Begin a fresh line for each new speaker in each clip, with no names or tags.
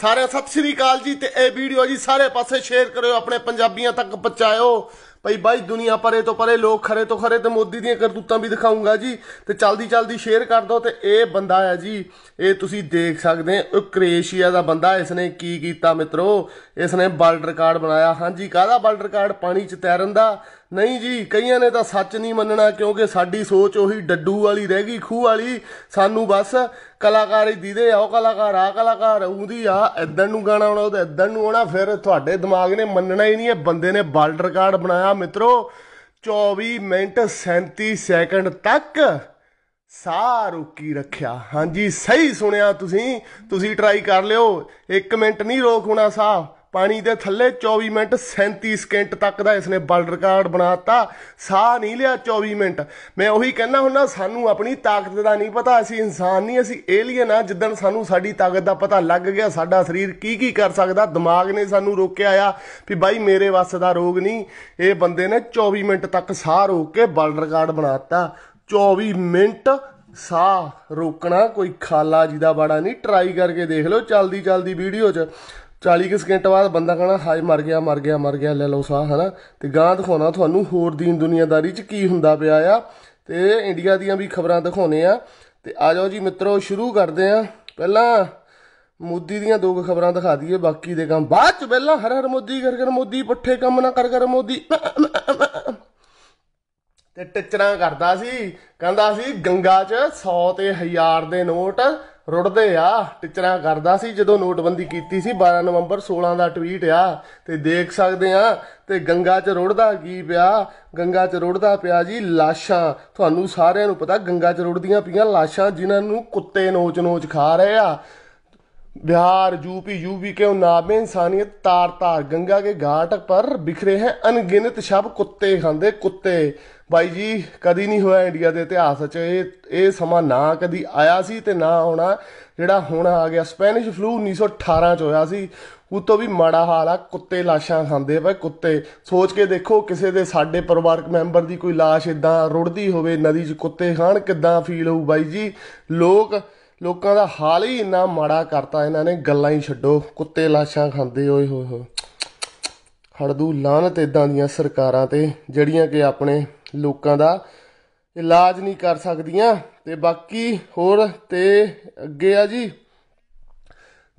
ਸਾਰਿਆਂ ਸਤਿ ਸ੍ਰੀ ਅਕਾਲ ਜੀ ਤੇ ਇਹ ਵੀਡੀਓ ਜੀ ਸਾਰੇ ਪਾਸੇ ਸ਼ੇਅਰ ਕਰਿਓ ਆਪਣੇ ਪੰਜਾਬੀਆਂ ਤੱਕ ਪਹੁੰਚਾਇਓ ਭਈ ਬਾਈ ਦੁਨੀਆ ਪਰੇ ਤੋਂ ਪਰੇ ਲੋਕ ਖਰੇ ਤੋਂ ਖਰੇ ਤੇ ਮੋਦੀ ਦੀਆਂ ਕਰਤੂਤਾਂ ਵੀ ਦਿਖਾਉਂਗਾ ਜੀ ਤੇ ਚਲਦੀ ਚਲਦੀ ਸ਼ੇਅਰ ਕਰ ਦੋ ਤੇ ਇਹ ਬੰਦਾ ਹੈ ਜੀ ਇਹ ਤੁਸੀਂ ਦੇਖ ਸਕਦੇ ਹੋ ਕ੍ਰੇਸ਼ੀਆ ਦਾ ਬੰਦਾ ਇਸਨੇ ਕੀ ਕੀਤਾ ਮਿੱਤਰੋ ਇਸਨੇ ਵਰਲਡ ਰਿਕਾਰਡ ਬਣਾਇਆ ਹਾਂਜੀ ਕਾਹਦਾ ਵਰਲਡ ਰਿਕਾਰਡ ਪਾਣੀ 'ਚ ਤੈਰਨ ਦਾ ਨਹੀਂ ਜੀ ਕਈਆਂ ਨੇ ਤਾਂ ਸੱਚ ਨਹੀਂ ਮੰਨਣਾ ਕਿਉਂਕਿ ਸਾਡੀ ਸੋਚ ਉਹੀ ਡੱਡੂ ਵਾਲੀ ਰਹਿ ਗਈ ਖੂਹ ਵਾਲੀ ਸਾਨੂੰ ਬਸ ਕਲਾਕਾਰ ਹੀ ਦੀਦੇ ਆਓ ਕਲਾਕਾਰ ਆ ਕਲਾਕਾਰ ਉਹਦੀ ਆ ਇਦਾਂ ਨੂੰ ਗਾਣਾ ਆਉਣਾ ਉਹਦਾ ਇਦਾਂ ਨੂੰ ਆਉਣਾ ਫਿਰ ਤੁਹਾਡੇ ਦਿਮਾਗ ਨੇ ਮੰਨਣਾ ਹੀ ਨਹੀਂ ਇਹ ਬੰਦੇ ਨੇ ਬਾਲਡ ਰਿਕਾਰਡ ਬਣਾਇਆ ਮਿੱਤਰੋ 24 ਮਿੰਟ 37 ਸੈਕਿੰਡ ਤੱਕ ਸਾਹ ਰੁਕੀ ਰੱਖਿਆ ਹਾਂਜੀ ਸਹੀ ਸੁਣਿਆ ਤੁਸੀਂ ਤੁਸੀਂ ਟਰਾਈ ਕਰ ਲਿਓ 1 ਮਿੰਟ ਨਹੀਂ ਰੋਕ ਹੋਣਾ ਸਾਹ ਪਾਣੀ ਦੇ ਥੱਲੇ 24 ਮਿੰਟ 37 ਸਕਿੰਟ ਤੱਕ ਦਾ ਇਸਨੇ ਬਲਡ ਰਿਕਾਰਡ ਬਣਾਤਾ ਸਾਹ ਨਹੀਂ ਲਿਆ 24 ਮਿੰਟ ਮੈਂ ਉਹੀ ਕਹਿੰਦਾ ਹੁੰਦਾ ਸਾਨੂੰ ਆਪਣੀ ਤਾਕਤ ਦਾ ਨਹੀਂ ਪਤਾ ਅਸੀਂ ਇਨਸਾਨ ਨਹੀਂ ਅਸੀਂ ਏਲੀਅਨ ਆ ਜਿੱਦਣ ਸਾਨੂੰ ਸਾਡੀ ਤਾਕਤ ਦਾ ਪਤਾ ਲੱਗ ਗਿਆ ਸਾਡਾ ਸਰੀਰ ਕੀ ਕੀ ਕਰ ਸਕਦਾ ਦਿਮਾਗ ਨੇ ਸਾਨੂੰ ਰੋਕਿਆ ਆ ਵੀ ਬਾਈ ਮੇਰੇ ਵੱਸ ਦਾ ਰੋਗ ਨਹੀਂ ਇਹ ਬੰਦੇ ਨੇ 24 ਮਿੰਟ ਤੱਕ ਸਾਹ ਰੋਕ ਕੇ ਬਲਡ ਰਿਕਾਰਡ ਬਣਾਤਾ 24 ਮਿੰਟ ਸਾਹ ਰੋਕਣਾ ਕੋਈ ਖਾਲਾ ਜੀ ਦਾ ਬਾੜਾ ਨਹੀਂ ਟਰਾਈ ਕਰਕੇ ਦੇਖ ਲਓ ਚਲਦੀ ਚਲਦੀ ਵੀਡੀਓ 'ਚ 40 ਕਿ ਸਕਿੰਟ ਬਾਅਦ ਬੰਦਾ ਕਹਣਾ ਹਾਏ ਮਰ ਗਿਆ ਮਰ ਗਿਆ ਮਰ ਗਿਆ ਲੈ ਲਓ ਸਾਹ ਹਨਾ ਤੇ ਗਾਂ ਦਿਖਾਉਣਾ ਤੁਹਾਨੂੰ ਹੋਰ ਦੀਨ ਦੁਨੀਆਦਾਰੀ 'ਚ ਕੀ ਹੁੰਦਾ ਪਿਆ ਆ ਤੇ ਇੰਡੀਆ ਦੀਆਂ ਵੀ ਖਬਰਾਂ ਦਿਖਾਉਨੇ ਆ ਤੇ ਆ ਜਾਓ ਜੀ ਮਿੱਤਰੋ ਸ਼ੁਰੂ ਕਰਦੇ ਆ ਪਹਿਲਾਂ ਮੋਦੀ ਦੀਆਂ ਦੋ ਖਬਰਾਂ ਦਿਖਾ ਦਈਏ ਬਾਕੀ ਦੇ ਕੰਮ ਬਾਅਦ ਚ ਪਹਿਲਾਂ ਹਰ ਹਰ ਮੋਦੀ ਕਰ ਕਰ ਮੋਦੀ ਪੁੱਠੇ ਕੰਮ ਨਾ ਕਰ ਕਰ ਮੋਦੀ ਤੇ ਟਿਚਰਾਂ ਕਰਦਾ ਸੀ ਕਹਿੰਦਾ ਸੀ ਗੰਗਾ 'ਚ 100 ਤੇ 1000 ਦੇ ਨੋਟ ਰੁੜਦੇ ਆ ਟਿਚਰਾਂ ਕਰਦਾ ਸੀ ਜਦੋਂ ਨੋਟਬੰਦੀ ਕੀਤੀ ਸੀ 12 ਨਵੰਬਰ 16 ਦਾ ਟਵੀਟ ਆ ਤੇ ਦੇਖ ਸਕਦੇ ਆ ਤੇ ਗੰਗਾ 'ਚ ਰੁੜਦਾ ਕੀ ਪਿਆ ਗੰਗਾ 'ਚ ਰੁੜਦਾ ਪਿਆ ਜੀ ਲਾਸ਼ਾਂ ਤੁਹਾਨੂੰ ਸਾਰਿਆਂ ਨੂੰ ਪਤਾ ਗੰਗਾ 'ਚ ਰੁੜਦੀਆਂ ਪਈਆਂ ਲਾਸ਼ਾਂ ਜਿਨ੍ਹਾਂ ਨੂੰ ਕੁੱਤੇ ਨੋਚ-ਨੋਚ ਖਾ ਰਹੇ ਆ ਬਿਹਾਰ ਯੂਪੀ यूपी ਕੇ ਨਾਮੇ ਇਨਸਾਨੀਅਤ ਤਾਰ-ਤਾਰ ਗੰਗਾ ਦੇ ਘਾਟ ਪਰ ਬਿਖਰੇ ਹੈ अनगिनत ਸ਼ਬ ਕੁੱਤੇ ਖਾਂਦੇ ਕੁੱਤੇ ਬਾਈ ਜੀ ਕਦੀ ਨਹੀਂ ਹੋਇਆ ਇੰਡੀਆ ਦੇ ਇਤਿਹਾਸ 'ਚ ਇਹ ਇਹ ਸਮਾਂ ਨਾ ਕਦੀ ਆਇਆ ਸੀ ਤੇ ਨਾ ਆਉਣਾ ਜਿਹੜਾ ਹੁਣ ਆ ਗਿਆ ਸਪੈਨਿਸ਼ ਫਲੂ 1918 ਚ ਹੋਇਆ ਸੀ ਉਹ ਤੋਂ ਵੀ ਮਾੜਾ ਹਾਲ ਆ ਕੁੱਤੇ ਲਾਸ਼ਾਂ ਖਾਂਦੇ ਵਾ ਕੁੱਤੇ ਸੋਚ ਕੇ ਦੇਖੋ ਕਿਸੇ ਦੇ ਸਾਡੇ ਪਰਿਵਾਰਕ ਮੈਂਬਰ ਦੀ ਕੋਈ ਲਾਸ਼ ਇਦਾਂ ਰੁੜਦੀ ਹੋਵੇ ਨਦੀ 'ਚ ਕੁੱਤੇ ਖਾਣ ਕਿਦਾਂ ਫੀਲ ਹੋਊ ਬਾਈ ਜੀ ਲੋਕ ਲੋਕਾਂ ਦਾ ਹਾਲ ਹੀ ਇੰਨਾ ਮਾੜਾ ਕਰਤਾ ਇਹਨਾਂ ਨੇ ਗੱਲਾਂ ਹੀ ਛੱਡੋ ਕੁੱਤੇ ਲਾਸ਼ਾਂ ਖਾਂਦੇ ਓਏ ਹੋਏ ਹੋ ਹੜਦੂ ਲਾਨਤ ਇਦਾਂ ਦੀਆਂ ਸਰਕਾਰਾਂ ਤੇ ਜਿਹੜੀਆਂ ਕਿ ਆਪਣੇ ਲੋਕਾਂ ਦਾ ਇਲਾਜ ਨਹੀਂ ਕਰ ਸਕਦੀਆਂ ਤੇ ਬਾਕੀ ਹੋਰ ਤੇ ਅੱਗੇ ਆ ਜੀ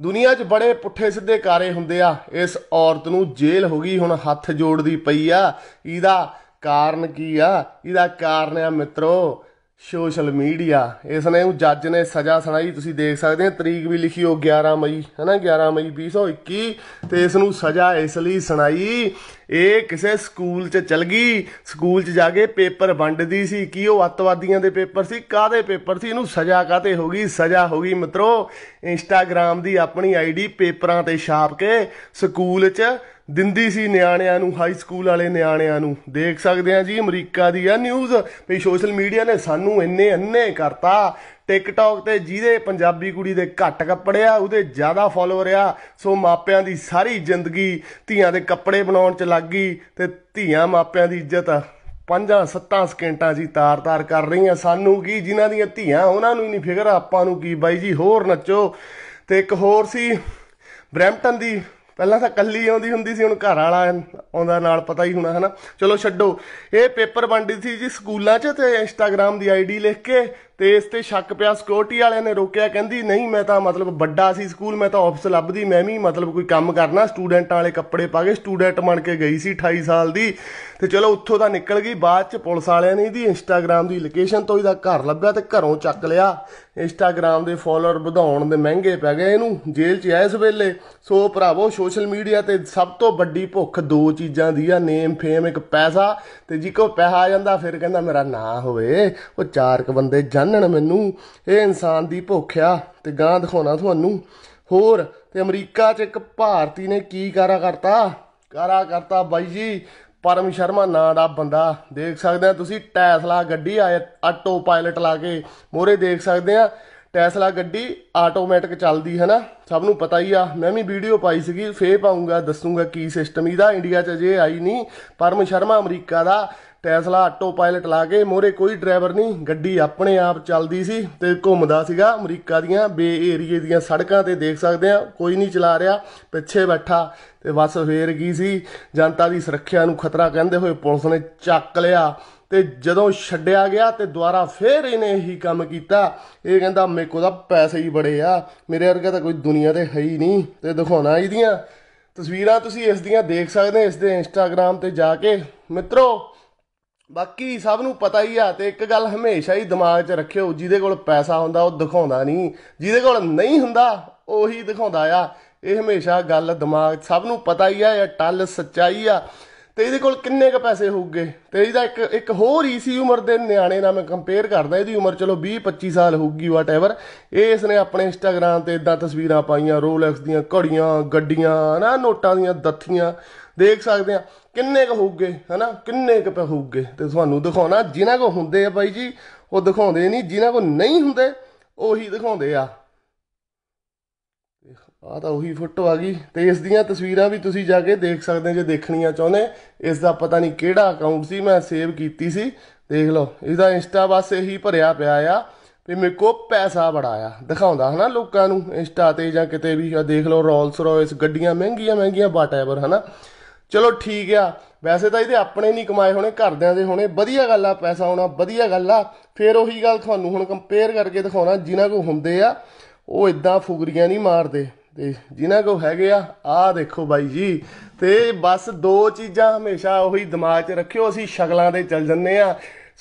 ਦੁਨੀਆ 'ਚ ਬੜੇ ਪੁੱਠੇ ਸਿੱਧੇ ਕਾਰੇ ਹੁੰਦੇ ਆ ਇਸ ਔਰਤ ਨੂੰ ਜੇਲ੍ਹ ਹੋ ਗਈ ਹੁਣ ਹੱਥ ਜੋੜਦੀ ਪਈ ਆ ਇਹਦਾ ਕਾਰਨ ਕੀ ਆ ਇਹਦਾ ਕਾਰਨ ਆ ਮਿੱਤਰੋ ਸੋਸ਼ਲ ਮੀਡੀਆ ਇਸ ਨੇ ਉਹ ਜੱਜ ਨੇ ਸਜ਼ਾ ਸੁਣਾਈ ਤੁਸੀਂ ਦੇਖ ਸਕਦੇ ਹੋ ਤਰੀਕ ਵੀ ਲਿਖੀ ਹੋ 11 ਮਈ ਹਨਾ 11 ਮਈ 2021 ਤੇ ਇਸ ਨੂੰ ਸਜ਼ਾ ਇਸ ਲਈ ਸੁਣਾਈ ਇਹ ਕਿਸੇ ਸਕੂਲ 'ਚ ਚਲ ਗਈ ਸਕੂਲ 'ਚ ਜਾ ਕੇ ਪੇਪਰ ਵੰਡਦੀ ਸੀ ਕੀ ਉਹ ਅੱਤਵਾਦੀਆਂ ਦੇ ਪੇਪਰ ਸੀ ਕਾਦੇ ਪੇਪਰ ਸੀ ਇਹਨੂੰ ਸਜ਼ਾ ਕਾਤੇ ਹੋ ਗਈ ਸਜ਼ਾ ਹੋ ਗਈ ਮਿੱਤਰੋ ਇੰਸਟਾਗ੍ਰam ਦੀ ਆਪਣੀ ਆਈਡੀ ਪੇਪਰਾਂ ਤੇ ਛਾਪ ਕੇ ਸਕੂਲ 'ਚ ਦਿੰਦੀ ਸੀ ਨਿਆਣਿਆਂ ਨੂੰ ਹਾਈ ਸਕੂਲ ਵਾਲੇ ਨਿਆਣਿਆਂ ਨੂੰ ਦੇਖ ਸਕਦੇ ਆ ਜੀ ਅਮਰੀਕਾ ਦੀ ਆ ਨਿਊਜ਼ ਵੀ ਸੋਸ਼ਲ ਮੀਡੀਆ ਨੇ ਸਾਨੂੰ ਇੰਨੇ ਅੰਨੇ ਕਰਤਾ ਟਿਕਟੌਕ ਤੇ ਜਿਹਦੇ ਪੰਜਾਬੀ ਕੁੜੀ ਦੇ ਘੱਟ ਕੱਪੜੇ ਆ ਉਹਦੇ ਜ਼ਿਆਦਾ ਫਾਲੋਅਰ ਆ ਸੋ ਮਾਪਿਆਂ ਦੀ ਸਾਰੀ ਜ਼ਿੰਦਗੀ ਧੀਆਂ ਦੇ ਕੱਪੜੇ ਬਣਾਉਣ 'ਚ ਲੱਗ ਗਈ ਤੇ ਧੀਆਂ ਮਾਪਿਆਂ ਦੀ ਇੱਜ਼ਤ ਪੰਜਾਂ ਸੱਤਾਂ ਸਕਿੰਟਾਂ ਜੀ ਤਾਰ-ਤਾਰ ਕਰ ਰਹੀਆਂ ਸਾਨੂੰ ਕੀ ਜਿਨ੍ਹਾਂ ਦੀਆਂ ਧੀਆਂ ਉਹਨਾਂ ਨੂੰ ਹੀ ਨਹੀਂ ਫਿਕਰ ਆਪਾਂ ਨੂੰ ਕੀ ਬਾਈ ਜੀ ਹੋਰ ਨੱਚੋ ਤੇ ਇੱਕ ਹੋਰ ਸੀ ਬ੍ਰੈਂਪਟਨ ਦੀ ਪਹਿਲਾਂ ਤਾਂ ਕੱਲੀ ਆਉਂਦੀ ਹੁੰਦੀ ਸੀ ਹੁਣ ਘਰ ਵਾਲਾ ਆਉਂਦਾ ਨਾਲ ਪਤਾ ਹੀ ਹੋਣਾ ਹਨਾ ਚਲੋ ਛੱਡੋ ਇਹ ਪੇਪਰ ਵੰਡੀ ਸੀ ਜੀ ਸਕੂਲਾਂ 'ਚ ਤੇ ਇੰਸਟਾਗ੍ਰam ਦੀ ਆਈਡੀ ਲਿਖ ਕੇ ਤੇ ਇਸ ਤੇ ਸ਼ੱਕ ਪਿਆ ਸਿਕਿਉਰਿਟੀ ਵਾਲਿਆਂ ਨੇ ਰੋਕਿਆ ਕਹਿੰਦੀ ਨਹੀਂ ਮੈਂ ਤਾਂ ਮਤਲਬ ਵੱਡਾ ਸੀ ਸਕੂਲ ਮੈਂ ਤਾਂ ਆਫਿਸ ਲੱਭਦੀ ਮੈਂ ਵੀ ਮਤਲਬ ਕੋਈ ਕੰਮ ਕਰਨਾ ਸਟੂਡੈਂਟਾਂ ਵਾਲੇ ਕੱਪੜੇ ਪਾ ਕੇ ਸਟੂਡੈਂਟ ਬਣ ਕੇ ਗਈ ਸੀ 28 ਸਾਲ ਦੀ ਤੇ ਚਲੋ ਉੱਥੋਂ ਤਾਂ ਨਿਕਲ ਗਈ ਬਾਅਦ ਚ ਪੁਲਿਸ ਵਾਲਿਆਂ ਨੇ ਇਹਦੀ ਇੰਸਟਾਗ੍ਰam ਦੀ ਲੋਕੇਸ਼ਨ ਤੋਂ ਇਹਦਾ ਘਰ ਲੱਭਿਆ ਤੇ ਘਰੋਂ ਚੱਕ ਲਿਆ ਇੰਸਟਾਗ੍ਰam ਦੇ ਫਾਲੋਅਰ ਵਧਾਉਣ ਦੇ ਮਹਿੰਗੇ ਪੈ ਗਏ ਇਹਨੂੰ ਜੇਲ੍ਹ 'ਚ ਆ ਇਸ ਵੇਲੇ ਸੋ ਭਰਾਵੋ ਸੋਸ਼ਲ ਮੀਡੀਆ ਤੇ ਸਭ ਤੋਂ ਵੱਡੀ ਭੁੱਖ ਦੋ ਚੀਜ਼ਾਂ ਦੀ ਆ ਨੇਮ ਫੇਮ ਇੱਕ ਪੈਸਾ ਤੇ ਜੀ ਕੋ ਪੈਸਾ ਆ ਜਾਂਦਾ ਫਿਰ ਕਹਿੰਦਾ ਮੇਰਾ ਨਾਂ ਹੋਵੇ ਉਹ ਚਾਰਕ ਬੰਦੇ ਜਨ ਬੰਨਣ ਮੈਨੂੰ ਇਹ ਇਨਸਾਨ ਦੀ ਭੁੱਖਿਆ ਤੇ ਗਾਂ ਦਿਖਾਉਣਾ ਤੁਹਾਨੂੰ ਹੋਰ ਤੇ ਅਮਰੀਕਾ 'ਚ ਇੱਕ ਭਾਰਤੀ ਨੇ ਕੀ ਕਾਰਾ ਕਰਤਾ ਕਾਰਾ ਕਰਤਾ ਬਾਈ ਜੀ ਪਰਮ ਸ਼ਰਮਾ ਨਾਂ ਦਾ ਬੰਦਾ ਦੇਖ ਸਕਦੇ ਆ ਤੁਸੀਂ ਟੈਸਲਾ ਗੱਡੀ ਆਟੋ ਪਾਇਲਟ ਲਾ ਕੇ ਮੋਰੇ ਦੇਖ ਸਕਦੇ ਆ ਟੈਸਲਾ ਗੱਡੀ ਆਟੋਮੈਟਿਕ ਚੱਲਦੀ ਹੈ ਨਾ ਸਭ ਨੂੰ ਪਤਾ ਹੀ ਆ ਮੈਂ ਵੀ ਵੀਡੀਓ ਪਾਈ ਸੀਗੀ ਫੇ ਪਾਉਂਗਾ ਦੱਸੂਗਾ ਕੀ ਸਿਸਟਮ ਇਹਦਾ ਇੰਡੀਆ 'ਚ ਅਜੇ ਆਈ ਨਹੀਂ ਪਰਮ ਸ਼ਰਮਾ ਅਮਰੀਕਾ ਦਾ ਟੈਸਲਾ ਆਟੋ ਪਾਇਲਟ ਲਾ ਕੇ ਮੋਰੇ ਕੋਈ ਡਰਾਈਵਰ ਨਹੀਂ ਗੱਡੀ ਆਪਣੇ ਆਪ ਚੱਲਦੀ ਸੀ ਤੇ ਘੁੰਮਦਾ ਸੀਗਾ ਅਮਰੀਕਾ ਦੀਆਂ ਬੇ ਏਰੀਏ ਦੀਆਂ ਸੜਕਾਂ ਤੇ ਦੇਖ ਸਕਦੇ ਆ ਕੋਈ ਨਹੀਂ ਚਲਾ ਰਿਹਾ ਪਿੱਛੇ ਬੈਠਾ ਤੇ ਬਸ ਫੇਰ ਗਈ ਸੀ ਜਨਤਾ ਦੀ ਸੁਰੱਖਿਆ ਨੂੰ ਖਤਰਾ ਕਹਿੰਦੇ ਹੋਏ ਪੁਲਿਸ ਨੇ ਚੱਕ ਲਿਆ ਤੇ ਜਦੋਂ ਛੱਡਿਆ ਗਿਆ ਤੇ ਦੁਬਾਰਾ ਫੇਰ ਇਹਨੇ ਇਹੀ ਕੰਮ ਕੀਤਾ ਇਹ ਕਹਿੰਦਾ ਮੇਕੋ ਦਾ ਪੈਸੇ ਹੀ ਬੜੇ ਆ ਮੇਰੇ ਵਰਗਾ ਤਾਂ ਕੋਈ ਦੁਨੀਆ ਤੇ ਹੈ ਹੀ ਨਹੀਂ ਤੇ ਦਿਖਾਉਣਾ ਇਹਦੀਆਂ ਤਸਵੀਰਾਂ ਤੁਸੀਂ ਇਸ ਦੀਆਂ ਦੇਖ ਸਕਦੇ ਇਸ ਦੇ ਇੰਸਟਾਗ੍ਰam ਤੇ ਜਾ ਕੇ ਮਿੱਤਰੋ ਬਾਕੀ ਸਭ ਨੂੰ ਪਤਾ ਹੀ ਆ ਤੇ ਇੱਕ ਗੱਲ ਹਮੇਸ਼ਾ ਹੀ ਦਿਮਾਗ 'ਚ ਰੱਖਿਓ ਜਿਹਦੇ ਕੋਲ ਪੈਸਾ ਹੁੰਦਾ ਉਹ ਦਿਖਾਉਂਦਾ ਨਹੀਂ ਜਿਹਦੇ ਕੋਲ ਨਹੀਂ ਹੁੰਦਾ ਉਹੀ ਦਿਖਾਉਂਦਾ ਆ ਇਹ ਹਮੇਸ਼ਾ ਗੱਲ ਦਿਮਾਗ ਸਭ ਨੂੰ ਪਤਾ ਹੀ ਆ ਇਹ ਟੱਲ ਸੱਚਾਈ ਆ ਤੇ ਇਹਦੇ ਕੋਲ ਕਿੰਨੇ ਕ ਪੈਸੇ ਹੋਊਗੇ ਤੇ ਇਹਦਾ ਇੱਕ ਇੱਕ ਹੋਰ ਈਸੀ ਉਮਰ ਦੇ ਨਿਆਣੇ ਨਾਲ ਮੈਂ ਕੰਪੇਅਰ ਕਰਦਾ ਇਹਦੀ ਉਮਰ ਚਲੋ 20 25 ਸਾਲ ਹੋਊਗੀ ਵਾਟਐਵਰ ਇਹ ਇਸ ਨੇ ਆਪਣੇ ਇੰਸਟਾਗ੍ਰam ਤੇ ਇਦਾਂ ਤਸਵੀਰਾਂ ਪਾਈਆਂ ਰੋਲੈਕਸ ਦੀਆਂ ਘੜੀਆਂ ਗੱਡੀਆਂ ਨਾ ਨੋਟਾਂ ਦੀਆਂ ਦੱਥੀਆਂ ਦੇਖ ਸਕਦੇ ਆ ਕਿੰਨੇ ਕ ਹੋਊਗੇ ਹਨਾ ਕਿੰਨੇ ਕ ਪੈ ਹੋਊਗੇ ਤੇ ਤੁਹਾਨੂੰ ਦਿਖਾਉਣਾ ਜਿਨ੍ਹਾਂ ਕੋ ਹੁੰਦੇ ਆ ਬਾਈ ਜੀ ਉਹ ਦਿਖਾਉਂਦੇ ਨਹੀਂ ਜਿਨ੍ਹਾਂ ਕੋ ਨਹੀਂ ਹੁੰਦੇ ਉਹੀ ਦਿਖਾਉਂਦੇ ਆ ਆ ਤਾਂ ਉਹੀ ਫੋਟੋ ਆ ਗਈ ਤੇ ਇਸ ਦੀਆਂ ਤਸਵੀਰਾਂ ਵੀ ਤੁਸੀਂ ਜਾ ਕੇ ਦੇਖ ਸਕਦੇ ਜੇ ਦੇਖਣੀਆਂ ਚਾਹੁੰਦੇ ਇਸ ਦਾ ਪਤਾ ਨਹੀਂ ਕਿਹੜਾ ਅਕਾਊਂਟ ਸੀ ਮੈਂ ਸੇਵ ਕੀਤੀ ਸੀ ਦੇਖ ਲਓ ਇਹਦਾ ਇੰਸਟਾ ਬਸ ਇਹੀ ਭਰਿਆ ਪਿਆ ਆ ਵੀ ਮੇ ਕੋ ਪੈਸਾ ਬੜਾ ਆ ਦਿਖਾਉਂਦਾ ਹਨਾ ਲੋਕਾਂ ਨੂੰ ਇੰਸਟਾ ਤੇ ਜਾਂ ਕਿਤੇ ਵੀ ਆ ਦੇਖ ਲਓ ਰੋਲਸ ਰੋਇਸ ਗੱਡੀਆਂ ਮਹਿੰਗੀਆਂ ਮਹਿੰਗੀਆਂ ਵਾਟ ਐਵਰ ਹਨਾ ਚਲੋ ਠੀਕ ਆ ਵੈਸੇ ਤਾਂ ਇਹਦੇ ਆਪਣੇ ਨਹੀਂ ਕਮਾਏ ਹੋਣੇ ਘਰਦਿਆਂ ਦੇ ਹੋਣੇ ਵਧੀਆ ਗੱਲ ਆ ਪੈਸਾ ਆਉਣਾ ਵਧੀਆ ਗੱਲ ਆ ਫੇਰ ਉਹੀ ਗੱਲ ਤੁਹਾਨੂੰ ਹੁਣ ਕੰਪੇਅਰ ਕਰਕੇ ਦਿਖਾਉਣਾ ਜਿਨ੍ਹਾਂ ਕੋ ਹੁੰਦੇ ਆ ਉਹ ਇਦਾਂ ਫੁਗਰੀਆਂ ਨਹੀਂ ਮਾਰਦੇ ਤੇ ਜਿਨ੍ਹਾਂ ਕੋ ਹੈਗੇ ਆ ਆ ਦੇਖੋ ਬਾਈ ਜੀ ਤੇ ਬਸ ਦੋ ਚੀਜ਼ਾਂ ਹਮੇਸ਼ਾ ਉਹੀ ਦਿਮਾਗ 'ਚ ਰੱਖਿਓ ਅਸੀਂ ਸ਼ਕਲਾਂ ਦੇ ਚੱਲ ਜੰਨੇ ਆ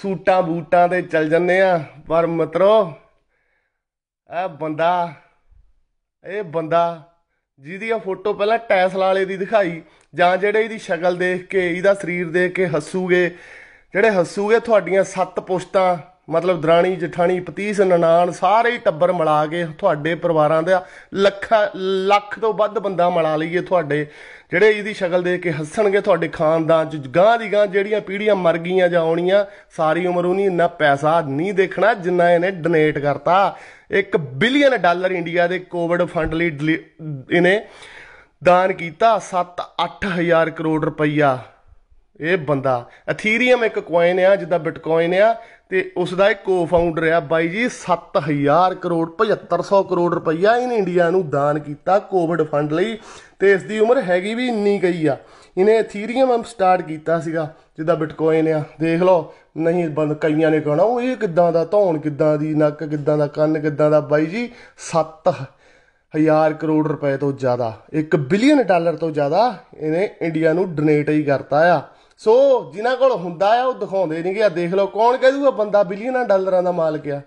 ਸੂਟਾਂ ਬੂਟਾਂ ਦੇ ਚੱਲ ਜੰਨੇ ਆ ਪਰ ਮਿੱਤਰੋ ਆ ਬੰਦਾ ਇਹ ਬੰਦਾ ਜਿਹਦੀ ਆ ਫੋਟੋ ਪਹਿਲਾਂ ਟੈਸਲਾ ਵਾਲੇ ਦੀ ਦਿਖਾਈ ਜਾਂ ਜਿਹੜੇ ਇਹਦੀ ਸ਼ਕਲ ਦੇਖ ਕੇ ਇਹਦਾ ਸਰੀਰ ਦੇਖ ਕੇ ਹੱਸੂਗੇ ਜਿਹੜੇ ਹੱਸੂਗੇ ਤੁਹਾਡੀਆਂ ਸੱਤ ਪੁਸ਼ਤਾਂ ਮਤਲਬ ਦਰਾਣੀ ਜਠਾਣੀ ਪਤੀਸ ਨਨਾਣ ਸਾਰੇ ਹੀ ਟੱਬਰ ਮਿਲਾ ਕੇ ਤੁਹਾਡੇ ਪਰਿਵਾਰਾਂ ਦਾ ਲੱਖ ਲੱਖ ਤੋਂ ਵੱਧ ਬੰਦਾ ਮਿਲਾ ਲਈਏ ਤੁਹਾਡੇ ਜਿਹੜੇ ਇਹਦੀ ਸ਼ਕਲ ਦੇਖ ਕੇ ਹੱਸਣਗੇ ਤੁਹਾਡੇ ਖਾਨਦਾਨ ਚ ਗਾਂ ਦੀ ਗਾਂ ਜਿਹੜੀਆਂ ਪੀੜ੍ਹੀਆਂ ਮਰ ਗਈਆਂ ਜਾਂ ਆਉਣੀਆਂ ਸਾਰੀ ਉਮਰ ਉਹਨੀ ਇੰਨਾ ਪੈਸਾ ਨਹੀਂ ਦੇਖਣਾ ਜਿੰਨਾ ਇਹਨੇ ਡੋਨੇਟ ਕਰਤਾ 1 ਬਿਲੀਅਨ ਡਾਲਰ ਇੰਡੀਆ ਦੇ ਕੋਵਿਡ ਫੰਡ ਲਈ ਇਹਨੇ ਦਾਨ ਕੀਤਾ 7-8000 ਕਰੋੜ ਰੁਪਈਆ ਇਹ ਬੰਦਾ ਇਥੀਰੀਅਮ ਇੱਕ ਕੋਇਨ ਆ ਜਿੱਦਾਂ ਬਿਟਕੋਇਨ ਆ ਤੇ ਉਸ ਦਾ ਇੱਕ ਕੋ-ਫਾਊਂਡਰ ਆ ਬਾਈ ਜੀ 7000 ਕਰੋੜ 7500 ਕਰੋੜ ਰੁਪਈਆ ਇਹਨੇ ਇੰਡੀਆ ਨੂੰ ਦਾਨ ਕੀਤਾ ਕੋਵਿਡ ਫੰਡ ਲਈ ਤੇ ਇਸ ਦੀ ਉਮਰ ਹੈਗੀ ਵੀ ਇੰਨੀ ਗਈ ਆ ਇਹਨੇ ਇਥੀਰੀਅਮ ਸਟਾਰਟ ਕੀਤਾ ਸੀਗਾ ਜਿੱਦਾਂ ਬਿਟਕੋਇਨ ਆ ਦੇਖ ਲਓ ਨਹੀਂ ਬੰਦ ਕਈਆਂ ਨੇ ਕਹਣਾ ਉਹ ਇਹ ਕਿੱਦਾਂ ਦਾ ਧੌਣ ਕਿੱਦਾਂ ਦੀ ਨੱਕ ਕਿੱਦਾਂ ਦਾ ਕੰਨ ਕਿੱਦਾਂ ਦਾ ਬਾਈ ਜੀ 7 1000 ਕਰੋੜ ਰੁਪਏ ਤੋਂ ਜ਼ਿਆਦਾ 1 ਬਿਲੀਅਨ ਡਾਲਰ ਤੋਂ ਜ਼ਿਆਦਾ ਇਹਨੇ ਇੰਡੀਆ ਨੂੰ ਡੋਨੇਟ ਹੀ ਕਰਤਾ ਆ ਸੋ ਜਿਨ੍ਹਾਂ ਕੋਲ ਹੁੰਦਾ ਆ ਉਹ ਦਿਖਾਉਂਦੇ ਨਹੀਂਗੇ ਆ ਦੇਖ ਲਓ ਕੌਣ ਕਹਿ ਦੂਗਾ ਬੰਦਾ ਬਿਲੀਅਨਾਂ ਡਾਲਰਾਂ ਦਾ ਮਾਲਕ ਆ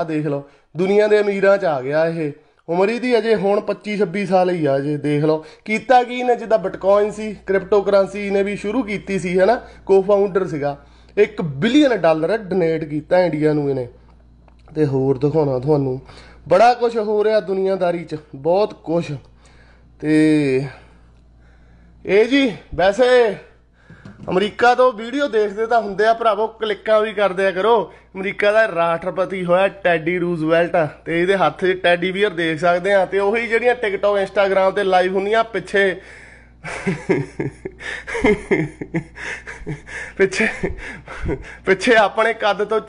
ਆ ਦੇਖ ਲਓ ਦੁਨੀਆ ਦੇ ਅਮੀਰਾਂ 'ਚ ਆ ਗਿਆ ਇਹ ਉਮਰ ਇਹਦੀ ਅਜੇ ਹੁਣ 25 26 ਸਾਲ ਹੀ ਆ ਜੇ ਦੇਖ ਲਓ ਕੀਤਾ ਕੀ ਨੇ ਜਿੱਦਾਂ ਬਿਟਕੋਇਨ ਸੀ ਕ੍ਰਿਪਟੋ ਕਰੰਸੀ ਨੇ ਵੀ ਸ਼ੁਰੂ ਕੀਤੀ ਸੀ ਹੈਨਾ ਕੋ-ਫਾਊਂਡਰ ਸੀਗਾ 1 ਬਿਲੀਅਨ ਡਾਲਰ ਡੋਨੇਟ ਕੀਤਾ ਇੰਡੀਆ ਨੂੰ ਇਹਨੇ ਤੇ ਹੋਰ ਦਿਖਾਉਣਾ ਤੁਹਾਨੂੰ ਬੜਾ ਕੁਝ ਹੋ ਰਿਹਾ ਦੁਨੀਆਦਾਰੀ 'ਚ ਬਹੁਤ ਕੁਝ ਤੇ ਇਹ ਜੀ ਵੈਸੇ ਅਮਰੀਕਾ ਤੋਂ ਵੀਡੀਓ ਦੇਖਦੇ ਤਾਂ ਹੁੰਦੇ ਆ ਭਰਾਵੋ ਕਲਿੱਕਾਂ ਵੀ ਕਰਦੇ ਆ ਕਰੋ ਅਮਰੀਕਾ ਦਾ ਰਾਸ਼ਟਰਪਤੀ ਹੋਇਆ ਟੈਡੀ ਰੂਜ਼ਵੈਲਟ ਤੇ ਇਹਦੇ ਹੱਥ 'ਚ ਟੈਡੀ ਬੀਅਰ ਦੇਖ ਸਕਦੇ ਆ ਤੇ ਉਹੀ ਜਿਹੜੀਆਂ ਟਿਕਟੌਕ ਇੰਸਟਾਗ੍ਰam ਤੇ ਲਾਈਵ ਹੁੰਦੀਆਂ ਪਿੱਛੇ ਪਿੱਛੇ ਪਿੱਛੇ ਆਪਣੇ ਕੱਦ ਤੋਂ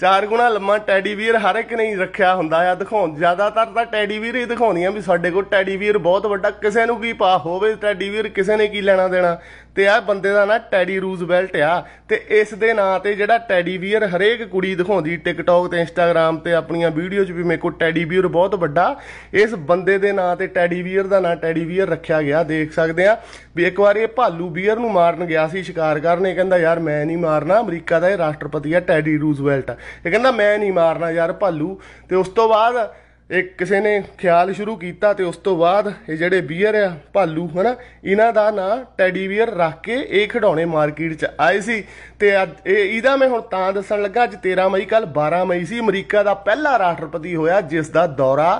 ਚਾਰ ਗੁਣਾ ਲੰਮਾ ਟੈਡੀ ਵੀਰ ਹਰ ਇੱਕ ਨੇ ਹੀ ਰੱਖਿਆ ਹੁੰਦਾ ਆ ਦਿਖਾਉਣ ਜ਼ਿਆਦਾਤਰ ਤਾਂ ਟੈਡੀ ਵੀਰ ਹੀ ਦਿਖਾਉਂਦੀਆਂ ਵੀ ਸਾਡੇ ਕੋਲ ਟੈਡੀ ਵੀਰ ਬਹੁਤ ਵੱਡਾ ਕਿਸੇ ਨੂੰ ਕੀ ਪਾ ਹੋਵੇ ਟੈਡੀ ਵੀਰ ਕਿਸੇ ਨੇ ਕੀ ਲੈਣਾ ਦੇਣਾ ਤੇ ਆ ਬੰਦੇ ਦਾ ਨਾਂ ਟੈਡੀ ਰੂਜ਼ਵੈਲਟ ਆ ਤੇ ਇਸ ਦੇ ਨਾਂ ਤੇ ਜਿਹੜਾ ਟੈਡੀ ਵੀਅਰ ਹਰੇਕ ਕੁੜੀ ਦਿਖਾਉਂਦੀ ਟਿਕਟੌਕ ਤੇ ਇੰਸਟਾਗ੍ਰam ਤੇ ਆਪਣੀਆਂ ਵੀਡੀਓ 'ਚ ਵੀ ਮੇਰੇ ਕੋਲ ਟੈਡੀ ਵੀਅਰ ਬਹੁਤ ਵੱਡਾ ਇਸ ਬੰਦੇ ਦੇ ਨਾਂ ਤੇ ਟੈਡੀ ਵੀਅਰ ਦਾ ਨਾਂ ਟੈਡੀ ਵੀਅਰ ਰੱਖਿਆ ਗਿਆ ਦੇਖ ਸਕਦੇ ਆ ਵੀ ਇੱਕ ਵਾਰ ਇਹ ਭਾਲੂ ਵੀਅਰ ਨੂੰ ਮਾਰਨ ਗਿਆ ਸੀ ਸ਼ਿਕਾਰ ਕਰਨ ਇਹ ਕਹਿੰਦਾ ਯਾਰ ਮੈਂ ਨਹੀਂ ਮਾਰਨਾ ਅਮਰੀਕਾ ਦਾ ਇਹ ਰਾਸ਼ਟਰਪਤੀ ਆ ਟੈਡੀ ਰੂਜ਼ਵੈਲਟ ਇਹ ਕਹਿੰਦਾ ਮੈਂ ਨਹੀਂ ਮਾਰਨਾ ਯਾਰ ਭਾਲੂ ਤੇ ਉਸ ਤੋਂ ਬਾਅਦ ਇਹ ਕਿਸੇ ਨੇ ਖਿਆਲ ਸ਼ੁਰੂ ਕੀਤਾ ਤੇ ਉਸ ਤੋਂ ਬਾਅਦ ਇਹ ਜਿਹੜੇ ਬੀਅਰ ਆ ਭਾਲੂ ਹਨਾ ਇਹਨਾਂ ਦਾ ਨਾਂ ਟੈਡੀ ਬੀਅਰ ਰੱਖ ਕੇ ਇਹ ਖਡਾਉਣੇ ਮਾਰਕੀਟ 'ਚ ਆਏ ਸੀ ਤੇ ਇਹ ਇਹਦਾ ਮੈਂ ਹੁਣ ਤਾਂ ਦੱਸਣ ਲੱਗਾ ਅੱਜ 13 ਮਈ ਕੱਲ 12 ਮਈ ਸੀ ਅਮਰੀਕਾ ਦਾ ਪਹਿਲਾ ਰਾਸ਼ਟਰਪਤੀ ਹੋਇਆ ਜਿਸ ਦਾ ਦੌਰਾ